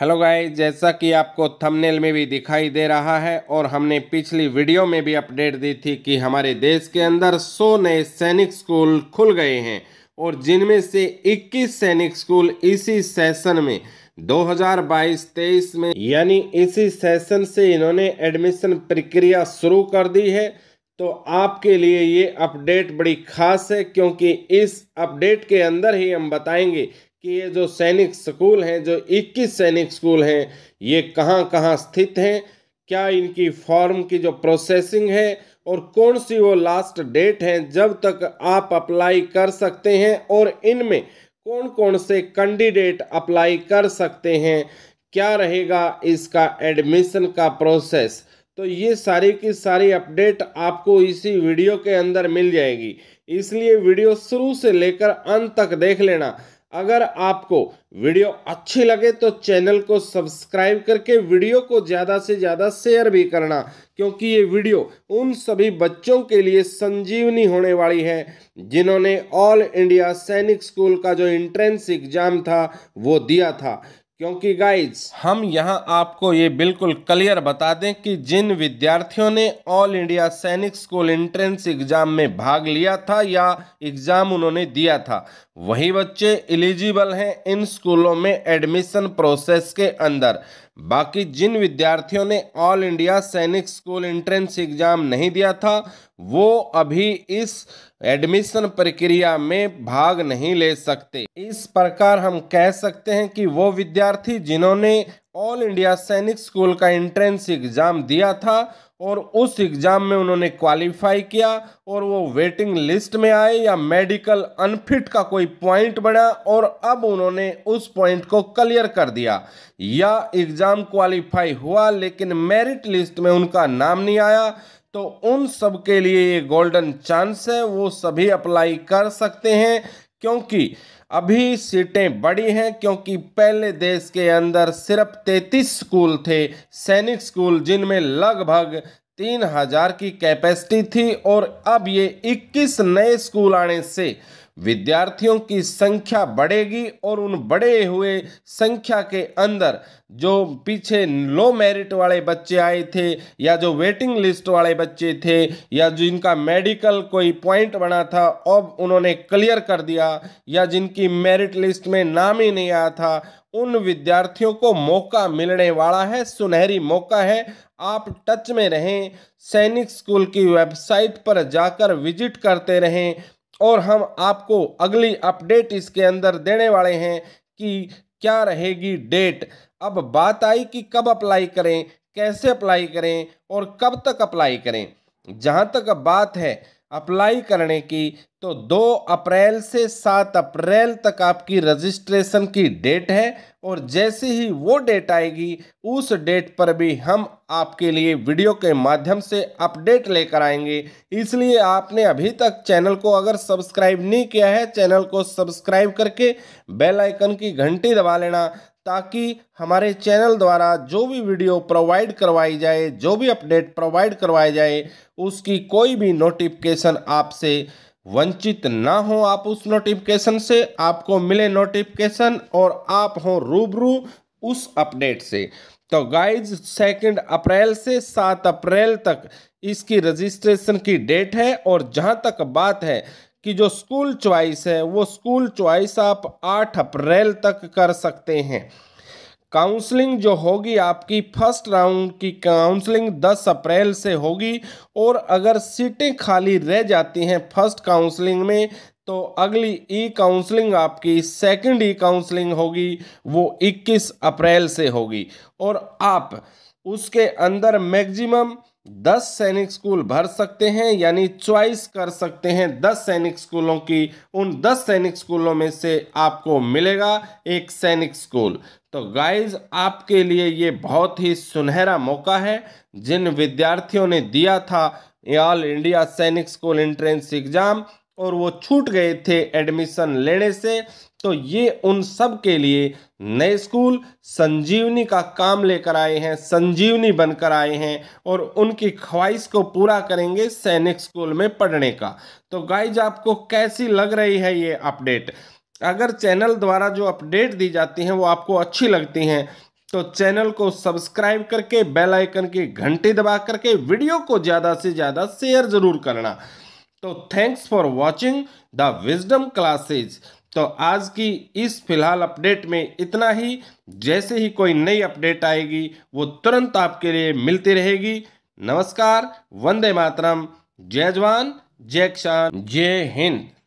hello guys जैसा कि आपको थंबनेल में भी दिखाई दे रहा है और हमने पिछली वीडियो में भी अपडेट दी थी कि हमारे देश के अंदर 100 नए सैनिक स्कूल खुल गए हैं और जिनमें से 21 सैनिक स्कूल इसी सेशन में 2022-23 में यानी इसी सेशन से इन्होंने एडमिशन प्रक्रिया शुरू कर दी है तो आपके लिए ये अपडेट बड़ी खास है क्योंकि इस अपडेट के अंदर ही हम बताएंगे कि ये जो सैनिक स्कूल हैं जो 21 सैनिक स्कूल हैं ये कहाँ कहाँ स्थित हैं क्या इनकी फॉर्म की जो प्रोसेसिंग है और कौन सी वो लास्ट डेट है जब तक आप अप्लाई कर सकते हैं और इनमें कौन कौन से कैंडिडेट अप्लाई कर सकते हैं क्या रहेगा इसका एडमिशन का प्रोसेस तो ये सारी की सारी अपडेट आपको इसी वीडियो के अंदर मिल जाएगी इसलिए वीडियो शुरू से लेकर अंत तक देख लेना अगर आपको वीडियो अच्छी लगे तो चैनल को सब्सक्राइब करके वीडियो को ज़्यादा से ज़्यादा शेयर भी करना क्योंकि ये वीडियो उन सभी बच्चों के लिए संजीवनी होने वाली है जिन्होंने ऑल इंडिया सैनिक स्कूल का जो इंट्रेंस एग्ज़ाम था वो दिया था क्योंकि गाइज हम यहाँ आपको ये बिल्कुल क्लियर बता दें कि जिन विद्यार्थियों ने all India Sainik school entrance exam में भाग लिया था या एग्ज़ाम उन्होंने दिया था वही बच्चे एलिजिबल हैं इन स्कूलों में एडमिशन प्रोसेस के अंदर बाकी जिन विद्यार्थियों ने all India Sainik school entrance exam नहीं दिया था वो अभी इस एडमिशन प्रक्रिया में भाग नहीं ले सकते इस प्रकार हम कह सकते हैं कि वो विद्यार्थी जिन्होंने ऑल इंडिया सैनिक स्कूल का एंट्रेंस एग्ज़ाम दिया था और उस एग्ज़ाम में उन्होंने क्वालिफाई किया और वो वेटिंग लिस्ट में आए या मेडिकल अनफिट का कोई पॉइंट बना और अब उन्होंने उस पॉइंट को क्लियर कर दिया या एग्ज़ाम क्वालिफाई हुआ लेकिन मेरिट लिस्ट में उनका नाम नहीं आया तो उन सब के लिए ये गोल्डन चांस है वो सभी अप्लाई कर सकते हैं क्योंकि अभी सीटें बड़ी हैं क्योंकि पहले देश के अंदर सिर्फ 33 स्कूल थे सैनिक स्कूल जिनमें लगभग तीन हजार की कैपेसिटी थी और अब ये इक्कीस नए स्कूल आने से विद्यार्थियों की संख्या बढ़ेगी और उन बढ़े हुए संख्या के अंदर जो पीछे लो मेरिट वाले बच्चे आए थे या जो वेटिंग लिस्ट वाले बच्चे थे या जिनका मेडिकल कोई पॉइंट बना था अब उन्होंने क्लियर कर दिया या जिनकी मेरिट लिस्ट में नाम ही नहीं आया था उन विद्यार्थियों को मौका मिलने वाला है सुनहरी मौका है आप टच में रहें सैनिक स्कूल की वेबसाइट पर जाकर विजिट करते रहें और हम आपको अगली अपडेट इसके अंदर देने वाले हैं कि क्या रहेगी डेट अब बात आई कि कब अप्लाई करें कैसे अप्लाई करें और कब तक अप्लाई करें जहाँ तक बात है अप्लाई करने की तो 2 अप्रैल से 7 अप्रैल तक आपकी रजिस्ट्रेशन की डेट है और जैसे ही वो डेट आएगी उस डेट पर भी हम आपके लिए वीडियो के माध्यम से अपडेट लेकर आएंगे इसलिए आपने अभी तक चैनल को अगर सब्सक्राइब नहीं किया है चैनल को सब्सक्राइब करके बेल आइकन की घंटी दबा लेना ताकि हमारे चैनल द्वारा जो भी वीडियो प्रोवाइड करवाई जाए जो भी अपडेट प्रोवाइड करवाई जाए उसकी कोई भी नोटिफिकेशन आपसे वंचित ना हो आप उस नोटिफिकेशन से आपको मिले नोटिफिकेशन और आप हो रूबरू उस अपडेट से तो गाइज सेकेंड अप्रैल से सात अप्रैल तक इसकी रजिस्ट्रेशन की डेट है और जहाँ तक बात है कि जो स्कूल च्वाइस है वो स्कूल च्वाइस आप आठ अप्रैल तक कर सकते हैं काउंसलिंग जो होगी आपकी फर्स्ट राउंड की काउंसलिंग 10 अप्रैल से होगी और अगर सीटें खाली रह जाती हैं फर्स्ट काउंसलिंग में तो अगली ई काउंसलिंग आपकी सेकंड ई काउंसलिंग होगी वो 21 अप्रैल से होगी और आप उसके अंदर मैक्सिमम दस सैनिक स्कूल भर सकते हैं यानी चॉइस कर सकते हैं दस सैनिक स्कूलों की उन दस सैनिक स्कूलों में से आपको मिलेगा एक सैनिक स्कूल तो गाइज आपके लिए ये बहुत ही सुनहरा मौका है जिन विद्यार्थियों ने दिया था all India Sainik school entrance exam और वो छूट गए थे एडमिशन लेने से तो ये उन सब के लिए नए स्कूल संजीवनी का काम लेकर आए हैं संजीवनी बनकर आए हैं और उनकी ख्वाहिश को पूरा करेंगे सैनिक स्कूल में पढ़ने का तो गाइज आपको कैसी लग रही है ये अपडेट अगर चैनल द्वारा जो अपडेट दी जाती हैं वो आपको अच्छी लगती हैं तो चैनल को सब्सक्राइब करके बेल आइकन की घंटी दबा करके वीडियो को ज़्यादा से ज़्यादा शेयर ज़रूर करना तो thanks for watching the wisdom classes तो आज की इस फिलहाल अपडेट में इतना ही जैसे ही कोई नई अपडेट आएगी वो तुरंत आपके लिए मिलती रहेगी नमस्कार वंदे मातरम जय जवान जय किसान जय हिंद